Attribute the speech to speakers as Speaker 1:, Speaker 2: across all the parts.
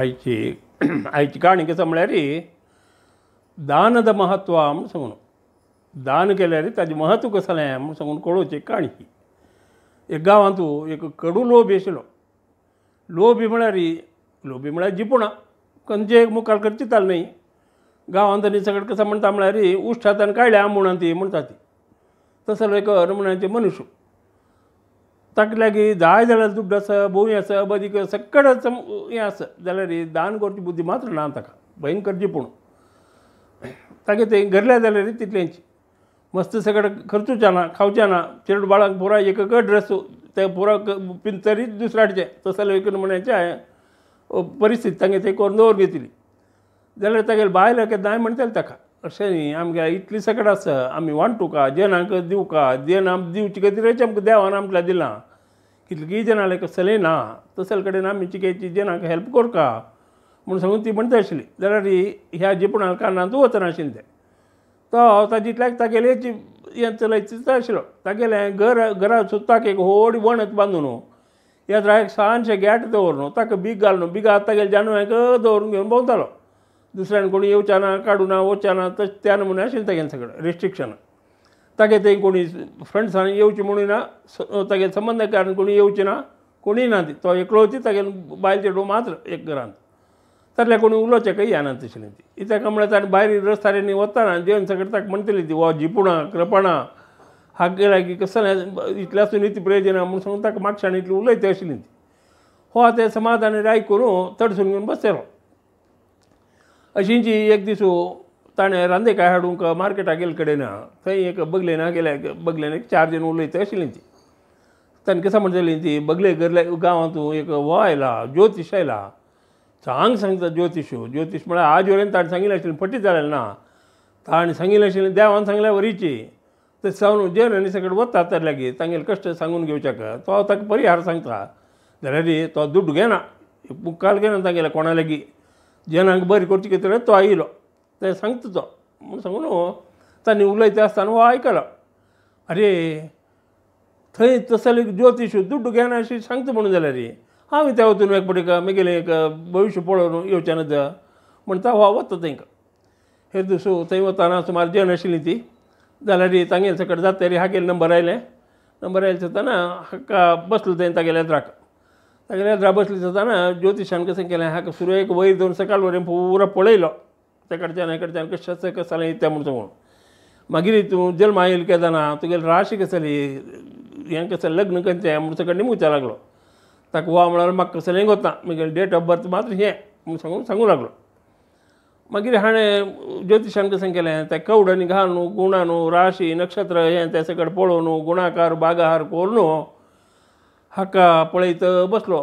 Speaker 1: आईची ಆಯ್ಚಿ ಕಾಣಿಕೆ ಸಂಬಳರಿ ದಾನದ महत्व ಅಂತ ಸಂಗಣ दान केल्या ताजे महत्व कसं आहे म्हणून सांगून कळोवचे काणी एक गांवांतू एक कडू लोभ येशिल्लो लोभी म्हळ्यार लोभी म्हळ्यार जिपुणा खंयचे मुखार करची ताल न्ही गांवांत आनी सगळे कसं म्हणटा म्हळ्यार उश्टांतल्यान काडल्या म्हणून ती म्हणटा ती तसलो एक रमणाचे मनुष्य ತಕ್ಕಲಾಗಿ आसा ದುಡ್ಡು ಅಸ बदीक ಅಸ ಬದಿಕ ಸಕ್ಕಡ ಸಮ್ ಅಸ दान करची बुद्धी मात्र ना ताका भयंकर करची पूण तागे ते घरल्या जाल्यार रे तितल्यांची मस्त सगळं खर्चूच्या ना खावच्या ना चेडू बाळांक पुरा एक ड्रेस ते पुरा पिन तरी दुसऱ्या हाडचे तसं विकून म्हणायचे हांवें परिस्थिती तांगे ते करून दवर घेतली जाल्यार तागेले बायल दाय म्हणतले ताका अशें न्ही आमगे इतली सगळें आसा आमी वांटू का जनांक दिवं का जेन दिवची दिवचे खातीरच आमकां देवान आमकां दिलां की जनाले कसलें ना तसले कडेन आमी चिकेची जनांक हेल्प का म्हूण सांगून ती म्हणटा आशिल्ली जाल्यार ही ह्या जिपणां कानांतू वचनाशिल्लें तें तो ताजिंतल्याक तागेलेची हें चलयत आशिल्लो तागेलें घर घरा सुताक एक व्हड वणत बांदून ह्या द्रायक सांजशें गॅट दवर न्हू ताका बीग घाल न्हू बीग आतां तागेले जानवरांक दवरून घेवन भोंवतालो दुसऱ्यानं कोणी येऊच्या ना काढू ना वच्या ना तर त्या नमुने असेल तागेलें सगळें रिस्ट्रिक्शन तागे ते कोणी फ्रेंड्सांनी येऊचे म्हणून ना तागे संबंध कारण कोणी येऊचे ना कोणी ना ती तो होती तगेन बायलचे डो मात्र एक घरांत तरले कोणी उलोचे काही येना तशें ती ताका म्हळ्यार ताणें भायर रस्त्यारेनी वताना देवन सगळें ताका म्हणतली ती वो जिपुणा हा हा गेला की कसं इतल्यासून ती प्रयोजना म्हणून सांगून ताका मागशाण इतली उलयती ती हो ते समाधान राय करून तडसून घेवन बसलेलो अशींची एक दिस ताणें काय हाडूंक मार्केटा गेले कडेन थंय एक ना गेल्याक बगले एक चार जाण उलयता आशिल्लीं तीं कसा म्हण जाली ती बगले गरले गांवांतू एक वो आयला ज्योतीश आयला सांग सांगता ज्योतीश ज्योतीश म्हळ्यार वरेन ताणें सांगिल्लें आशिल्लें फटी जालें ना ताणें सांगिल्लें आशिल्लें देवान सांगल्या वरीची ते सावन जेवन आनी सकट वता तर लागीं तांगेले कश्ट सांगून घेवच्याक तो ताका परिहार सांगता जाल्यार तो दुड्ड घेना मुखार घेना तांगेले कोणा लागीं ಜನಂಗೆ करची की तो आयलो ते सांगता तो सांगू सांगून त्यांनी उलयता आसतना हो आयकलो आरे थंय तसले ज्योतीश दुड्डू घेना अशी सांगता म्हणून जाल्यार रे हांव त्या वतून एक पटी म्हगेलें एक भविश्य पळोवन येवचें ना म्हणटा हो वता तांकां हे दिसू थंय वताना सुमार जेवण आशिल्ली ती जाल्यार तांगेले सकट जाता रे हागेले नंबर आयले नंबर आयले सताना हाका बसलो थंय तागेले द्राका तागेल्या द्राबसली जाताना ज्योतिशान कशें केलें हाका सुरवेक वयर दोन सकाळ वरेन पुरो पळयलो ते कडच्यान हे कडच्यान कशें कसालें इत्या म्हण म्हणून मागीर तूं जल्मा येयल कें तुगेली राशी कसली हें कसलें लग्न खंयचें म्हूण सकडी मुचा लागलो ताका वा म्हणालो म्हाका कसलें गोता म्हगेलें डेट ऑफ बर्थ मात्र हें म्हूण सांगून सांगूंक लागलो मागीर हाणें ज्योतिशान कशें केलें ते कवडनी घाल न्हू गुणा न्हू राशी नक्षत्र हें तें सगळें पळोवन गुणाकार बागाहार कोर न्हू हाका पळयत बसलो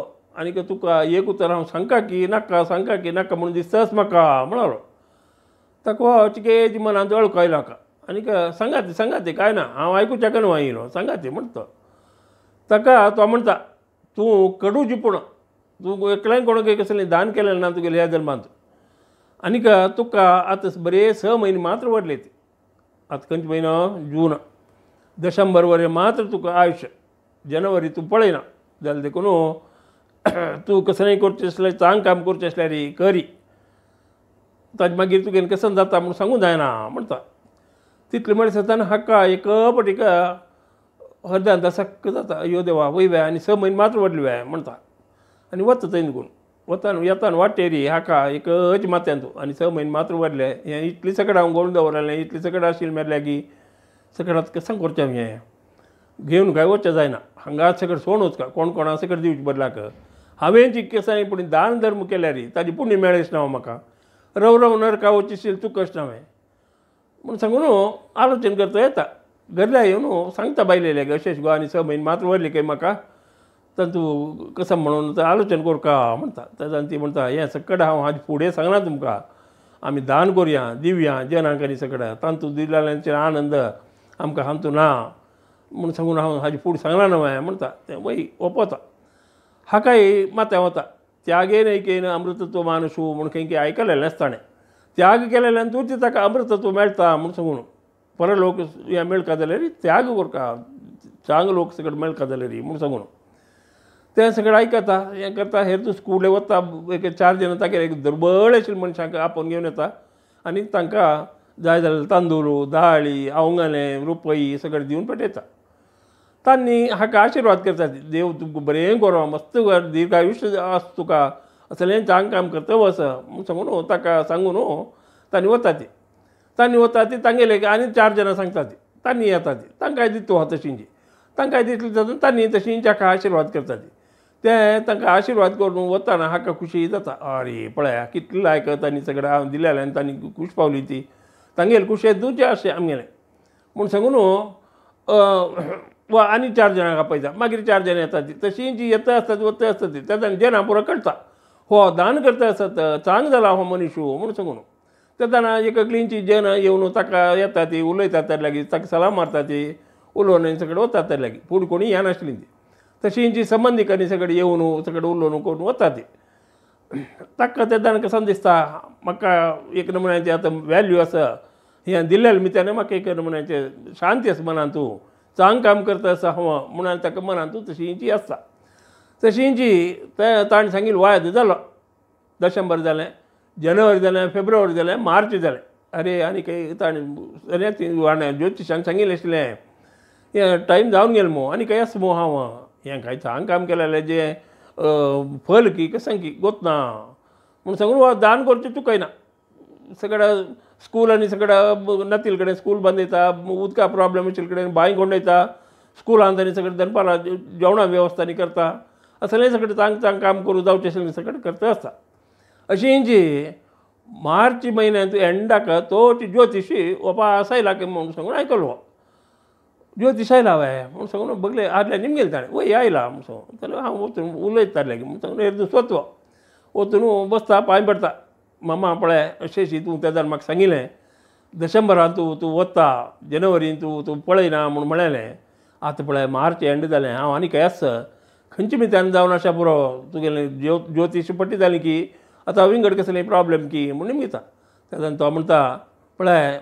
Speaker 1: का तुका एक उतर हांव सांगा की नाका सांगता की नाका म्हणून दिसताच म्हाका म्हणलो ताका चिकेज मनान दळक आयलो सांगा ते सांगात सांगात काय ना हांव आयकूच शकना वाईन सांगात ते म्हणतो ताका तो म्हणता तूं कडू जिपूण तूं एकल्यान कोणाक कसले कसलें दान केलें ना तुगेले ह्या जल्मांत का तुका आतां बरे स म्हयने मात्र वडले ते आतां खंयचे म्हयनो जून दशंबर वरें मात्र तुका आयुश्य జనవరి తుప్పడైనా पळयना దిక్కును तू कसं नाही करू चेसलाय चांग काम करू चेसलाय रे करी ताज मागीर तुगेन कसं जाता म्हणून सांगू जायना म्हणटा तितले मनीस जाताना हाका एक पटिका हरदान सक्क जाता यो देवा वय व्या आनी स म्हयने मात्र वडली व्याय म्हणटा आनी वता थंय वतान वता येता वाटेरी हाका एक अच मात्यान तूं आनी स म्हयने मात्र वडले हें इतली सकाळ हांव गोवन दवरलें इतली सकाळ आशिल्लें मेल्लें की सकड कसं करचें हें घेऊन काय वच जायना हांगा सकट सोण का कोण कोणा सकट दिवचे बदलाक हांवें जी केसांनी पूण दान धर्म रे ताजी पुण्य नाव नांव म्हाका रवनर नरका वचिशील तूं ना हांवें म्हूण सांगून आलोचन करता येता घरल्या येवन सांगता बायलेले अशेश गो आनी स म्हयने मात्र व्हरली काय म्हाका तूं कसं म्हणून आलोचन का म्हणटा तर ती म्हणटा हें सकट हांव आज फुडें सांगना तुमकां आमी दान करया दिवया जनांक आनी सकट तांतू दिलाल्यांचेर आनंद आमकां हांतू ना म्हणून सांगून हांव हाजे फूड सांगना न्हू म्हणता वही तें वय ओपोता हाकाय माथ्या वता त्यागेन केन अमृतत्व मानसू म्हणून खंय आयकलेलें आसता नसताने त्याग केलेल्यान तुजी ताका अमृतत्व मिळता म्हणून सांगून पर लोक हे मेळका जाल्यार त्याग का चांग लोक सगळे मेळका रे म्हणून सांगून ते सगळें आयकता हें करता हे तू स्कूल वता एक चार जण तागेर एक दुर्बळ अशी मनशांक आपण घेऊन येता आणि तांकां जाय जाल्यार तांदूळ दाळी आंवगालें रुपई सगळें दिवन पेटयता तांणी हाका हो। आशीर्वाद करतात देव तुमकां बरें गोरवां मस्त दीर्घ आयुश्य आस तुका असलें चांग काम करता वस सांगून ताका सांगू न्हू तांणी वता ती तांणी वता ती तांगेले आनी चार जाणां सांगता ती तांणी येता ती तांकांय दितो हा तशींची तांकांय दितली जाता तांणी तशींची हाका आशिर्वाद करता ती ते तांकां आशिर्वाद करून वताना हाका खुशी जाता अरे पळया कितली लायक तांणी सगळें हांव आणि तांणी खूश पावली ती तांगेली खुशी दुचे अशें आमगेलें म्हूण सांगू हो, व आणि चार जणांना पैसा मागीर चार जणां येतात तशी जी येता आसतात वता असतात ती जेना जाणां पुरो हो दान करता असत चांग झाला हो मनीष हो म्हणून सांगून त्या एक क्लीनची जेनां येऊन ताका येता ती उलयतात त्या लागीं ताका सलाम मारतात ती उलोवन सगळे वतात त्या लागी पुढे कोणी येनाशिल्ली ती तशींची जी संबंधिकांनी सगळे येऊन सगळे उलोवन करून वतात ती ताका त्या दान कसं दिसता म्हाका एक नमुन्याची आता व्हॅल्यू हे दिल्याल मी त्याने म्हाका एक नमुन्याचे शांती असं मनात तू चांग काम करता असं हवं म्हणून ताका मनांतूच तशी इंची आसता तशी इंची ताण सांगील वायद जालो दशंबर जालें जानेवारी जालें फेब्रुवारी जालें मार्च जालें अरे आनी काही ताणें वाणें ज्योतिशान सांगिल्लें आशिल्लें हे टायम जावन गेलो मो आनी काही आसा मो हांव हें सांग काम केलें जे जें फल की की गोतना म्हूण सांगून दान करचें चुकयना सगळ्या स्कूल आणि नातील कडे स्कूल बंद येतात उदका प्रॉब्लेम ಪ್ರಾಬ್ಲಮ್ कडे बाई ಬಾಂಯ್ಗೆ येतात स्कूल आंधणी सगळं दनपाला जेवणा व्यवस्था नाही करता असले सगळे चांग चांग काम करू जावचे सगळे सगळं करता असता अशी जी मार्च महिन्यात एंडाक तो ज्योतिशी असायला की म्हणून सांगून आयकलो ज्योतिष आयला म्हणून सांगून बघले आदल्या निमगेल ताणें वय आयला म्हणून सांगून जाल्यार हांव वचून उलयतालें म्हणून सांगून स्वत्व वचून बसता पाय पडता मामा पळय अशेंच तू त्या म्हाका सांगिल्लें डिसेंबरान तूं तूं वता जानेवारीन तूं तूं पळयना म्हूण म्हणलेलें आतां पळय मार्च एंड जालें हांव आनी खंय आसा खंयचे मितान जावन अशा पुरो तुगेलें ज्यो ज्योतीश पट्टी झाली की आतां विंगड कसलें प्रॉब्लेम की म्हणून निमगिता तेन्ना तो म्हणटा पळय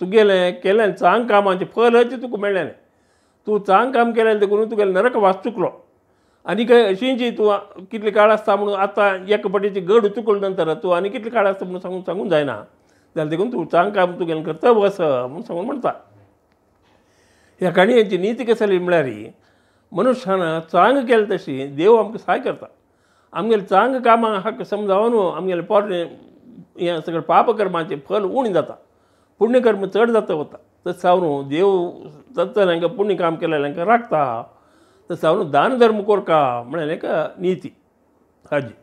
Speaker 1: तुगेलें केलें चांग कामाचें फलच तुका मेळ्ळें तूं चांग काम केलें देखून तुगेलें नरक वास चुकलो काय अशी तू कितले काळ असता म्हणून आता एक पटीचे गड उचुकल नंतर तू आणि कितले काळ आसता म्हणून सांगून सांगून जायना जाल्यार देखून तू चांग काम तुगेलें कर्तव्य बस म्हणून सांगून म्हणता ह्या काणी यांची नीती कसली म्हळ्यार मनुष्यानं चांग केली तशी देव आमकां सहाय करता आमगेलें चांग कामां हक्क समजावन आमगेलें पोरणें हें सगळें पाप फल उणी जाता पुण्यकर्म चड जाता वता तशें सावन देव जाता पुण्य काम का राखता ಸಾವನ್ನು ದಾನ ಧರ್ಮ ಕೋರ್ಕ ಮಳೆ ಅನೇಕ ನೀತಿ ಅರ್ಜಿ